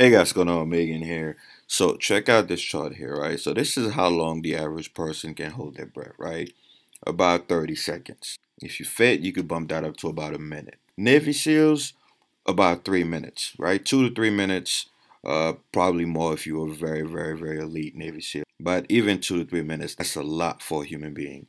Hey guys, going on? Megan here. So check out this chart here, right? So this is how long the average person can hold their breath, right? About 30 seconds. If you fit, you could bump that up to about a minute. Navy SEALs, about three minutes, right? Two to three minutes, uh, probably more if you were very, very, very elite Navy SEAL. But even two to three minutes, that's a lot for a human being.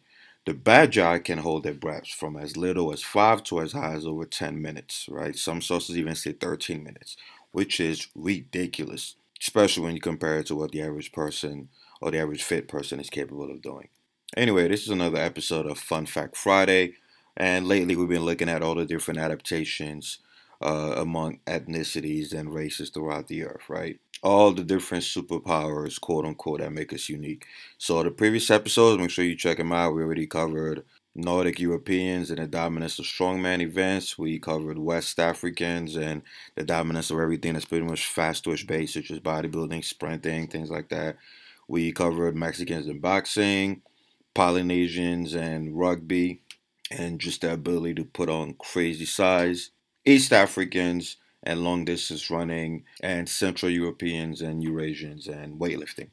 The badger can hold their breaths from as little as 5 to as high as over 10 minutes, right? Some sources even say 13 minutes which is ridiculous, especially when you compare it to what the average person or the average fit person is capable of doing. Anyway, this is another episode of Fun Fact Friday, and lately we've been looking at all the different adaptations uh, among ethnicities and races throughout the earth, right? All the different superpowers, quote unquote, that make us unique. So the previous episodes, make sure you check them out. We already covered Nordic Europeans and the dominance of strongman events. We covered West Africans and the dominance of everything that's pretty much fast twitch based, such as bodybuilding, sprinting, things like that. We covered Mexicans and boxing, Polynesians and rugby, and just the ability to put on crazy size. East Africans and long distance running, and Central Europeans and Eurasians and weightlifting.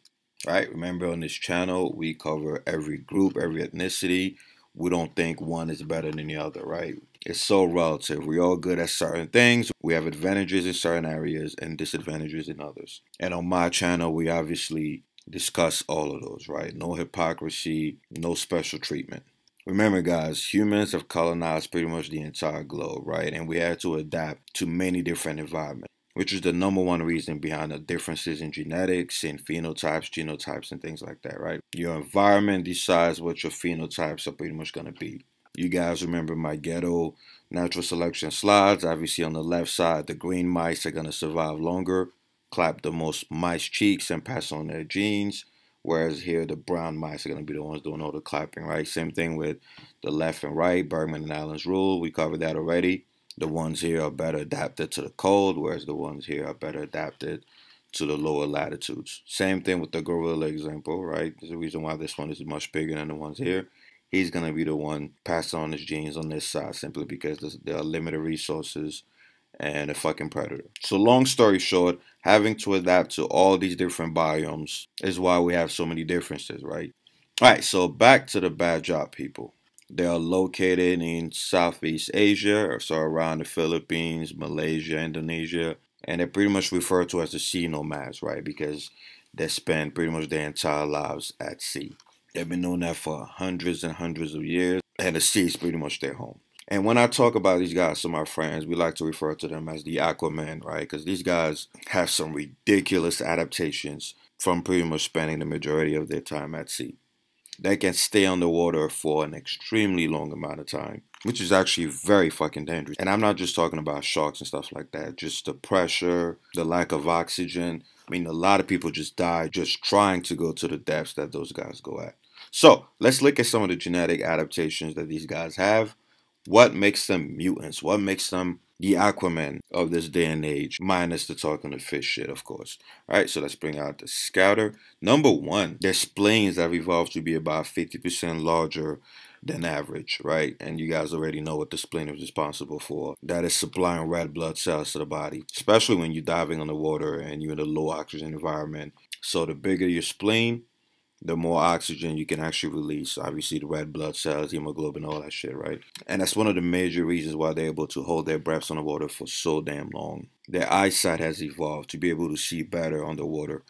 Right, remember on this channel, we cover every group, every ethnicity, we don't think one is better than the other, right? It's so relative. We're all good at certain things. We have advantages in certain areas and disadvantages in others. And on my channel, we obviously discuss all of those, right? No hypocrisy, no special treatment. Remember, guys, humans have colonized pretty much the entire globe, right? And we had to adapt to many different environments which is the number one reason behind the differences in genetics and phenotypes, genotypes, and things like that, right? Your environment decides what your phenotypes are pretty much going to be. You guys remember my ghetto natural selection slides. Obviously, on the left side, the green mice are going to survive longer, clap the most mice cheeks, and pass on their genes. Whereas here, the brown mice are going to be the ones doing all the clapping, right? Same thing with the left and right, Bergman and Allen's rule. We covered that already. The ones here are better adapted to the cold, whereas the ones here are better adapted to the lower latitudes. Same thing with the gorilla example, right? There's a reason why this one is much bigger than the ones here. He's going to be the one passing on his genes on this side simply because there are limited resources and a fucking predator. So long story short, having to adapt to all these different biomes is why we have so many differences, right? All right, so back to the bad job, people. They are located in Southeast Asia, so around the Philippines, Malaysia, Indonesia, and they're pretty much referred to as the sea nomads, right? Because they spend pretty much their entire lives at sea. They've been known that for hundreds and hundreds of years, and the sea is pretty much their home. And when I talk about these guys to my friends, we like to refer to them as the Aquaman, right? Because these guys have some ridiculous adaptations from pretty much spending the majority of their time at sea. That can stay underwater for an extremely long amount of time, which is actually very fucking dangerous. And I'm not just talking about sharks and stuff like that, just the pressure, the lack of oxygen. I mean, a lot of people just die just trying to go to the depths that those guys go at. So let's look at some of the genetic adaptations that these guys have. What makes them mutants? What makes them the Aquaman of this day and age, minus the talking to fish shit, of course. All right, so let's bring out the Scouter. Number one, there's planes that evolved to be about 50% larger than average, right? And you guys already know what the spleen is responsible for. That is supplying red blood cells to the body, especially when you're diving underwater and you're in a low oxygen environment. So the bigger your spleen, the more oxygen you can actually release. Obviously, the red blood cells, hemoglobin, all that shit, right? And that's one of the major reasons why they're able to hold their breaths on the water for so damn long. Their eyesight has evolved to be able to see better underwater.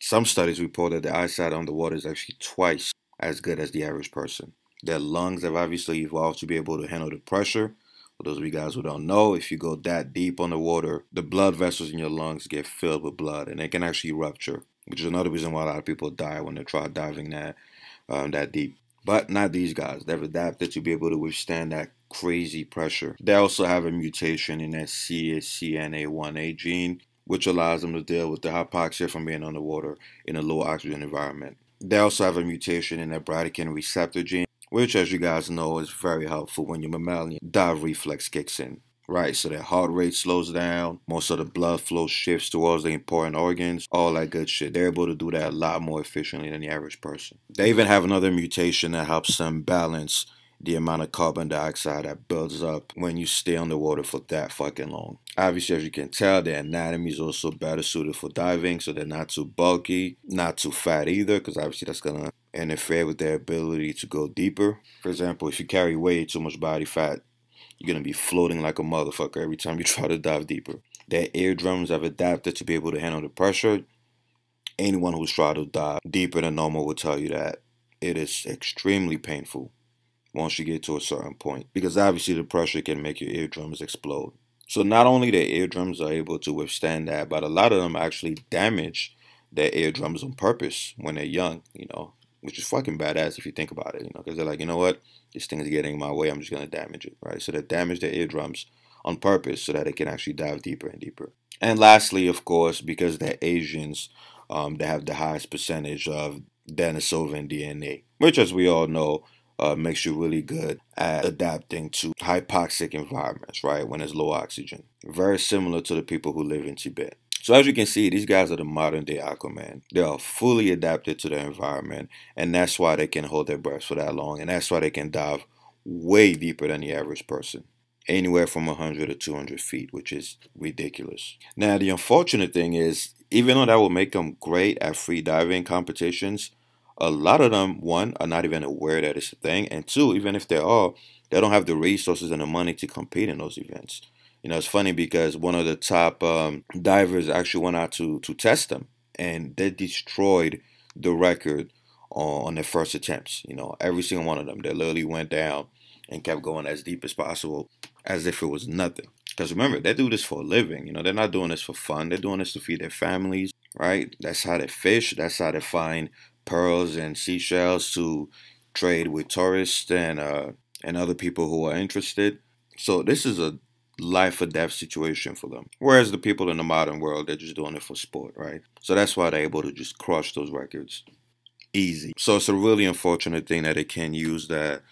Some studies report that the eyesight underwater is actually twice as good as the average person. Their lungs have obviously evolved to be able to handle the pressure. For those of you guys who don't know, if you go that deep underwater, the blood vessels in your lungs get filled with blood and they can actually rupture which is another reason why a lot of people die when they try diving that um, that deep. But not these guys. They've adapted to be able to withstand that crazy pressure. They also have a mutation in that cacna one a gene, which allows them to deal with the hypoxia from being underwater in a low oxygen environment. They also have a mutation in that bradykin receptor gene, which as you guys know is very helpful when your mammalian dive reflex kicks in right? So their heart rate slows down, most of the blood flow shifts towards the important organs, all that good shit. They're able to do that a lot more efficiently than the average person. They even have another mutation that helps them balance the amount of carbon dioxide that builds up when you stay underwater for that fucking long. Obviously, as you can tell, their anatomy is also better suited for diving, so they're not too bulky, not too fat either, because obviously that's gonna interfere with their ability to go deeper. For example, if you carry way too much body fat, you're going to be floating like a motherfucker every time you try to dive deeper. Their eardrums have adapted to be able to handle the pressure. Anyone who's tried to dive deeper than normal will tell you that it is extremely painful once you get to a certain point because obviously the pressure can make your eardrums explode. So not only their eardrums are able to withstand that, but a lot of them actually damage their eardrums on purpose when they're young, you know, which is fucking badass if you think about it, you know, because they're like, you know what, this thing is getting in my way, I'm just gonna damage it, right? So they damage their eardrums on purpose so that they can actually dive deeper and deeper. And lastly, of course, because they're Asians, um, they have the highest percentage of Denisovan DNA, which, as we all know, uh, makes you really good at adapting to hypoxic environments, right? When there's low oxygen. Very similar to the people who live in Tibet. So as you can see, these guys are the modern day Aquaman. They are fully adapted to their environment, and that's why they can hold their breaths for that long, and that's why they can dive way deeper than the average person. Anywhere from 100 to 200 feet, which is ridiculous. Now, the unfortunate thing is, even though that will make them great at free diving competitions, a lot of them, one, are not even aware that it's a thing, and two, even if they are, they don't have the resources and the money to compete in those events you know, it's funny because one of the top um, divers actually went out to to test them, and they destroyed the record on, on their first attempts. You know, every single one of them. They literally went down and kept going as deep as possible, as if it was nothing. Because remember, they do this for a living. You know, they're not doing this for fun. They're doing this to feed their families, right? That's how they fish. That's how they find pearls and seashells to trade with tourists and uh, and other people who are interested. So this is a life or death situation for them. Whereas the people in the modern world, they're just doing it for sport, right? So that's why they're able to just crush those records easy. So it's a really unfortunate thing that they can use that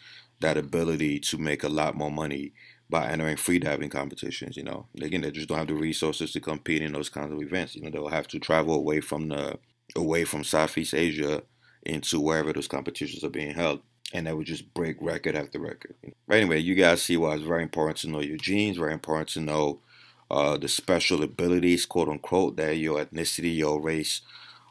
that ability to make a lot more money by entering freediving competitions. You know, again, they just don't have the resources to compete in those kinds of events. You know, they'll have to travel away from the away from Southeast Asia into wherever those competitions are being held and that would just break record after record. But anyway, you guys see why it's very important to know your genes, very important to know uh, the special abilities, quote unquote, that your ethnicity, your race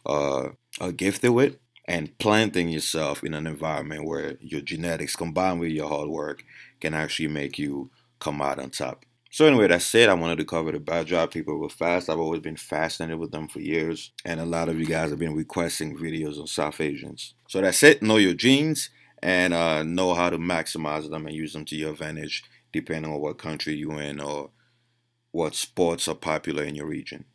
uh, are gifted with, and planting yourself in an environment where your genetics combined with your hard work can actually make you come out on top. So anyway, that's it. I wanted to cover the bad job people with fast. I've always been fascinated with them for years, and a lot of you guys have been requesting videos on South Asians. So that's it. Know your genes and uh, know how to maximize them and use them to your advantage depending on what country you're in or what sports are popular in your region.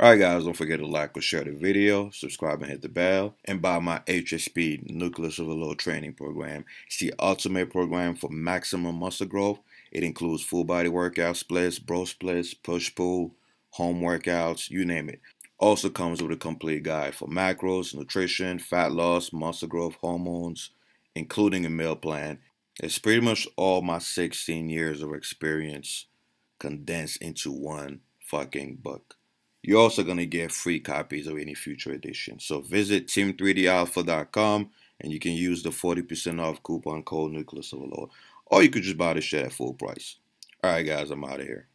Alright guys, don't forget to like or share the video, subscribe and hit the bell, and buy my HSP Nucleus of a Low Training Program. It's the ultimate program for maximum muscle growth. It includes full body workouts, splits, bro splits, push-pull, home workouts, you name it. Also comes with a complete guide for macros, nutrition, fat loss, muscle growth, hormones, including a meal plan, it's pretty much all my 16 years of experience condensed into one fucking book. You're also going to get free copies of any future edition. So visit team3dalpha.com and you can use the 40% off coupon code Nucleus Lord, Or you could just buy the shit at full price. All right, guys, I'm out of here.